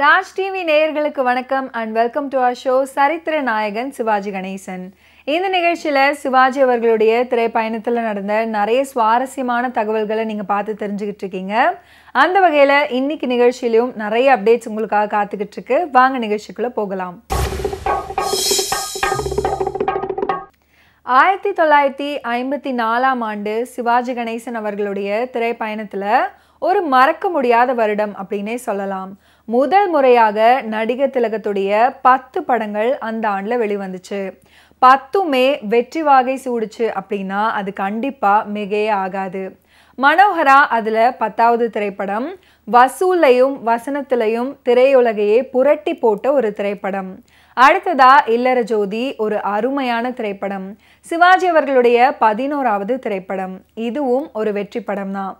Raj TV நேயர்களுக்கு வணக்கம் and welcome to our show சரித்திர நாயகன் சிவாஜி கணேசன் இந்த நிகழ்ச்சியில் சிவாஜி அவர்களுடைய திரைப்பயணத்தில் நடந்த நிறைய சுவாரஸ்யமான தகவல்களை நீங்கள் பார்த்து தெரிஞ்சுக்கிட்டு இருக்கீங்க அந்த வகையில் இன்னைக்கு நிகழ்ச்சியிலையும் நிறைய அப்டேட்ஸ் உங்களுக்காக காத்துக்கிட்டு இருக்கு வாங்க நிகழ்ச்சிக்குள்ளே போகலாம் ஆயிரத்தி தொள்ளாயிரத்தி ஐம்பத்தி நாலாம் ஆண்டு சிவாஜி கணேசன் அவர்களுடைய திரைப்பயணத்தில் ஒரு மறக்க முடியாத வருடம் அப்படின்னே சொல்லலாம் முதல் முறையாக நடிகர் திலகத்துடைய பத்து படங்கள் அந்த ஆண்டில் வெளிவந்துச்சு பத்துமே வெற்றி வாகை சூடுச்சு அப்படின்னா அது கண்டிப்பாக மிகையே ஆகாது மனோகரா அதில் பத்தாவது திரைப்படம் வசூலையும் வசனத்திலையும் திரையுலகையே புரட்டி போட்ட ஒரு திரைப்படம் அடுத்ததா இல்லற ஜோதி ஒரு அருமையான திரைப்படம் சிவாஜி அவர்களுடைய பதினோராவது திரைப்படம் இதுவும் ஒரு வெற்றி படம் தான்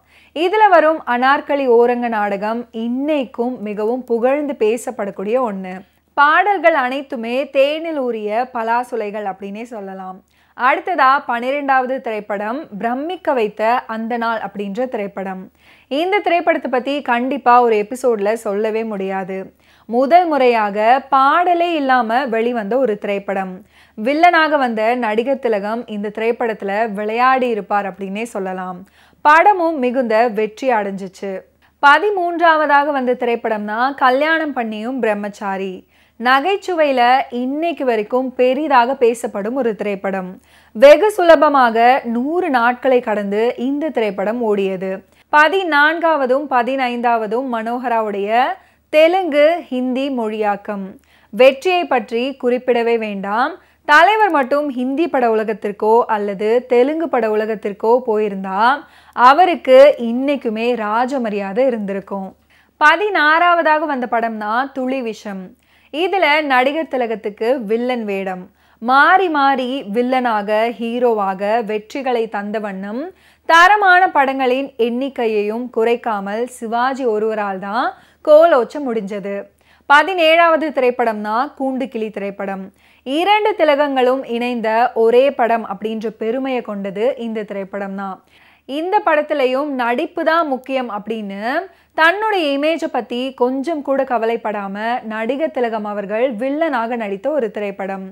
இதில் வரும் அனார்களி ஓரங்க நாடகம் இன்னைக்கும் மிகவும் புகழ்ந்து பேசப்படக்கூடிய ஒன்று பாடல்கள் அனைத்துமே தேனில் உரிய பலாசுலைகள் அப்படின்னே சொல்லலாம் அடுத்ததா பன்னிரெண்டாவது திரைப்படம் பிரமிக்க வைத்த அந்த நாள் அப்படின்ற திரைப்படம் இந்த திரைப்படத்தை பற்றி கண்டிப்பாக ஒரு எபிசோடில் சொல்லவே முடியாது முதல் முறையாக பாடலே இல்லாமல் வெளிவந்த ஒரு திரைப்படம் வில்லனாக வந்த நடிகர் திலகம் இந்த திரைப்படத்தில் விளையாடி இருப்பார் அப்படின்னே சொல்லலாம் படமும் மிகுந்த வெற்றி அடைஞ்சிச்சு பதிமூன்றாவதாக வந்த திரைப்படம்னா கல்யாணம் பண்ணியும் பிரம்மச்சாரி நகைச்சுவையில் இன்னைக்கு வரைக்கும் பெரிதாக பேசப்படும் ஒரு திரைப்படம் வெகு சுலபமாக நூறு நாட்களை கடந்து இந்த திரைப்படம் ஓடியது பதினான்காவதும் பதினைந்தாவதும் மனோகராவுடைய தெலுங்கு ஹிந்தி மொழியாக்கம் வெற்றியை பற்றி குறிப்பிடவே வேண்டாம் தலைவர் மட்டும் ஹிந்தி பட உலகத்திற்கோ அல்லது தெலுங்கு பட உலகத்திற்கோ போயிருந்தா அவருக்கு இன்னைக்குமே ராஜ மரியாதை இருந்திருக்கும் பதினாறாவதாக வந்த படம் தான் துளி விஷம் இதில் நடிகர் திலகத்துக்கு வில்லன் வேடம் மாறி மாறி வில்லனாக ஹீரோவாக வெற்றிகளை தந்த வண்ணம் தரமான படங்களின் எண்ணிக்கையையும் குறைக்காமல் சிவாஜி ஒருவரால் தான் கோலோச்ச முடிஞ்சது பதினேழாவது திரைப்படம்னா கூண்டு கிளி திரைப்படம் இரண்டு திலகங்களும் இணைந்த ஒரே படம் அப்படின்ற பெருமையை கொண்டது இந்த திரைப்படம் தான் இந்த படத்துலையும் நடிப்பு தான் முக்கியம் அப்படின்னு தன்னுடைய இமேஜை பற்றி கொஞ்சம் கூட கவலைப்படாமல் நடிகர் திலகம் அவர்கள் வில்லனாக நடித்த ஒரு திரைப்படம்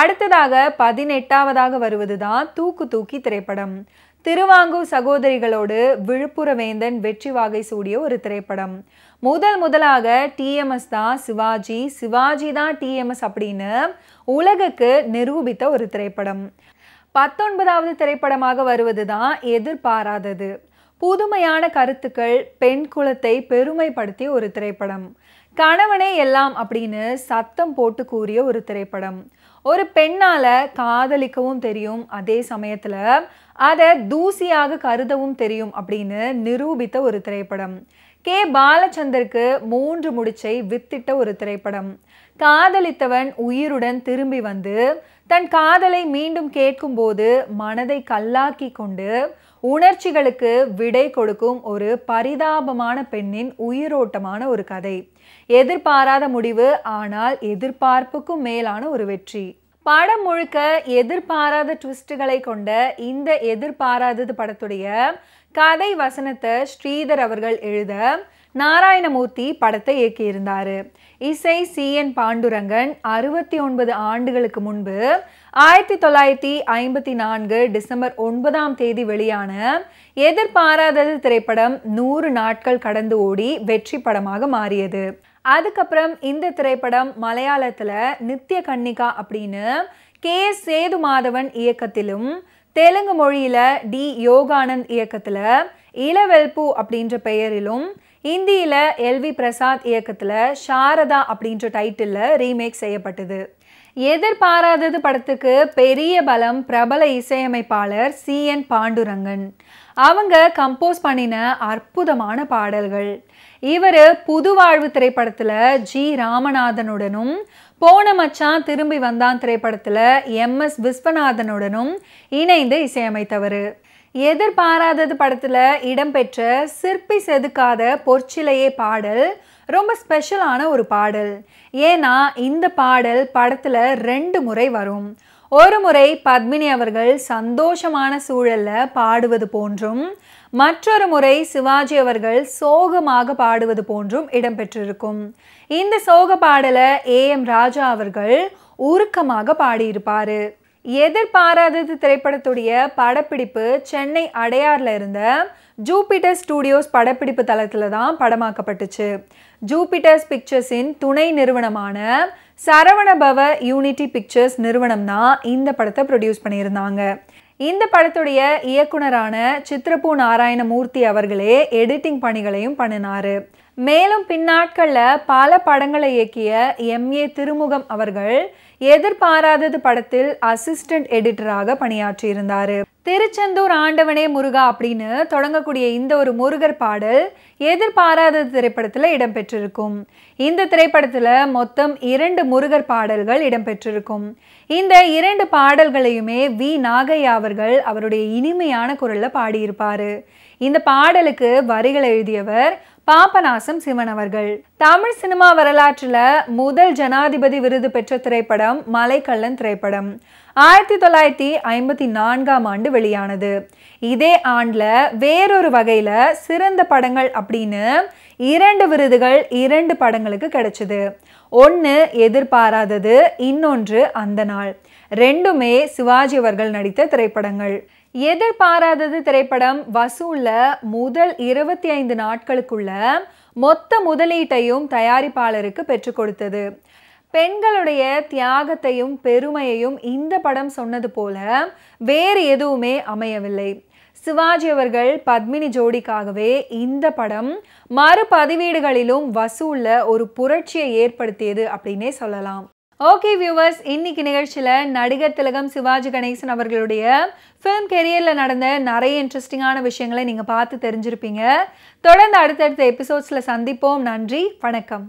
அடுத்ததாக பதினெட்டாவதாக வருவது தான் தூக்கு தூக்கி திரைப்படம் திருவாங்கூர் சகோதரிகளோடு விழுப்புரவேந்தன் வெற்றி வாகை சூடிய ஒரு திரைப்படம் முதல் முதலாக டிஎம்எஸ் தான் சிவாஜி சிவாஜி தான் டிஎம்எஸ் அப்படின்னு உலகுக்கு நிரூபித்த ஒரு திரைப்படம் பத்தொன்பதாவது திரைப்படமாக வருவது தான் எதிர்பாராதது புதுமையான கருத்துக்கள் பெண் குலத்தை பெருமைப்படுத்திய ஒரு திரைப்படம் கணவனே எல்லாம் அப்படின்னு சத்தம் போட்டு கூறிய ஒரு திரைப்படம் ஒரு பெண்ணால் காதலிக்கவும் தெரியும் அதே சமயத்தில் அதை தூசியாக கருதவும் தெரியும் அப்படின்னு நிரூபித்த ஒரு திரைப்படம் கே பாலச்சந்தருக்கு மூன்று முடிச்சை வித்திட்ட ஒரு திரைப்படம் காதலித்தவன் உயிருடன் திரும்பி வந்து தன் காதலை மீண்டும் கேட்கும்போது மனதை கல்லாக்கி கொண்டு உணர்ச்சிகளுக்கு விடை கொடுக்கும் ஒரு பரிதாபமான பெண்ணின் உயிரோட்டமான ஒரு கதை எதிர்பாராத முடிவு ஆனால் எதிர்பார்ப்புக்கும் மேலான ஒரு வெற்றி படம் முழுக்க எதிர்பாராத ட்விஸ்ட்டுகளை கொண்ட இந்த எதிர்பாராதது படத்துடைய கதை வசனத்தை ஸ்ரீதர் அவர்கள் எழுத நாராயணமூர்த்தி படத்தை இயக்கியிருந்தார் இசை சி என் பாண்டுரங்கன் அறுபத்தி ஒன்பது ஆண்டுகளுக்கு முன்பு ஆயிரத்தி தொள்ளாயிரத்தி ஐம்பத்தி நான்கு டிசம்பர் ஒன்பதாம் தேதி வெளியான எதிர்பாராதது திரைப்படம் நூறு நாட்கள் கடந்து ஓடி வெற்றி படமாக மாறியது அதுக்கப்புறம் இந்த திரைப்படம் மலையாளத்தில் நித்திய கன்னிகா அப்படின்னு கே சேது மாதவன் இயக்கத்திலும் தெலுங்கு மொழியில் டி யோகானந்த் இயக்கத்தில் இளவெல்பு அப்படின்ற பெயரிலும் இந்தியில் எல்வி பிரசாத் இயக்கத்தில் சாரதா அப்படின்ற டைட்டிலில் ரீமேக் செய்யப்பட்டது எதிர்பாராதது படத்துக்கு பெரிய பலம் பிரபல இசையமைப்பாளர் சி என் பாண்டுரங்கன் அவங்க கம்போஸ் பண்ணின அற்புதமான பாடல்கள் இவர் புது வாழ்வு திரைப்படத்தில் ஜி ராமநாதனுடனும் போன மச்சான் திரும்பி வந்தான் திரைப்படத்தில் எம் எஸ் விஸ்வநாதனுடனும் இணைந்து இசையமைத்தவர் எதிர்பாராதது படத்தில் இடம்பெற்ற சிற்பி செதுக்காத பொற்சிலையே பாடல் ரொம்ப ஸ்பெஷலான ஒரு பாடல் ஏன்னா இந்த பாடல் படத்தில் ரெண்டு முறை வரும் ஒரு முறை பத்மினி அவர்கள் சந்தோஷமான சூழலில் பாடுவது போன்றும் மற்றொரு முறை சிவாஜி அவர்கள் சோகமாக பாடுவது போன்றும் இடம்பெற்றிருக்கும் இந்த சோக பாடலை ஏ எம் ராஜா அவர்கள் உருக்கமாக பாடியிருப்பார் எதிர்பாராதது திரைப்படத்துடைய படப்பிடிப்பு சென்னை அடையாரில் இருந்த ஜூபிட்டர் ஸ்டூடியோஸ் படப்பிடிப்பு தளத்தில் தான் படமாக்கப்பட்டுச்சு ஜூபிட்டர்ஸ் பிக்சர்ஸின் துணை நிறுவனமான சரவணபவ யூனிட்டி பிக்சர்ஸ் நிறுவனம் தான் இந்த படத்தை ப்ரொடியூஸ் பண்ணியிருந்தாங்க இந்த படத்துடைய இயக்குனரான சித்திரப்பூ நாராயணமூர்த்தி அவர்களே எடிட்டிங் பணிகளையும் பண்ணினார் மேலும் பின்னாட்களில் பல படங்களை இயக்கிய எம் ஏ திருமுகம் அவர்கள் எதிர்பாராதது படத்தில் அசிஸ்டன்ட் எடிட்டராக பணியாற்றியிருந்தார் திருச்செந்தூர் ஆண்டவனே முருகா அப்படின்னு தொடங்கக்கூடிய இந்த ஒரு முருகர் பாடல் எதிர்பாராதது திரைப்படத்தில் இடம்பெற்றிருக்கும் இந்த திரைப்படத்தில் மொத்தம் இரண்டு முருகர் பாடல்கள் இடம்பெற்றிருக்கும் இந்த இரண்டு பாடல்களையுமே வி நாகையா அவர்கள் அவருடைய இனிமையான குரலில் பாடியிருப்பார் இந்த பாடலுக்கு வரிகள் எழுதியவர் பாபநாசம் சிவன் அவர்கள் தமிழ் சினிமா வரலாற்றில் முதல் ஜனாதிபதி விருது பெற்ற திரைப்படம் மலைக்கள்ளன் திரைப்படம் ஆயிரத்தி தொள்ளாயிரத்தி ஐம்பத்தி நான்காம் ஆண்டு வெளியானது இதே ஆண்டில் வேறொரு வகையில் சிறந்த படங்கள் அப்படின்னு இரண்டு விருதுகள் இரண்டு படங்களுக்கு கிடைச்சது ஒன்று எதிர்பாராதது இன்னொன்று அந்த நாள் ரெண்டுமே சிவாஜி அவர்கள் நடித்த திரைப்படங்கள் எதிர்பாராதது திரைப்படம் வசூலில் முதல் இருபத்தி ஐந்து நாட்களுக்குள்ள மொத்த முதலீட்டையும் தயாரிப்பாளருக்கு பெற்றுக் கொடுத்தது பெண்களுடைய தியாகத்தையும் பெருமையையும் இந்த படம் சொன்னது போல வேறு எதுவுமே அமையவில்லை சிவாஜி அவர்கள் பத்மினி ஜோடிக்காகவே இந்த படம் மறுபதிவீடுகளிலும் வசூலில் ஒரு புரட்சியை ஏற்படுத்தியது அப்படின்னே சொல்லலாம் ஓகே வியூவர்ஸ் இன்னைக்கு நிகழ்ச்சியில் நடிகர் திலகம் சிவாஜி கணேசன் அவர்களுடைய ஃபிலிம் கெரியரில் நடந்த நிறைய இன்ட்ரெஸ்டிங்கான விஷயங்களை நீங்கள் பார்த்து தெரிஞ்சிருப்பீங்க தொடர்ந்து அடுத்தடுத்த எபிசோட்ஸில் சந்திப்போம் நன்றி வணக்கம்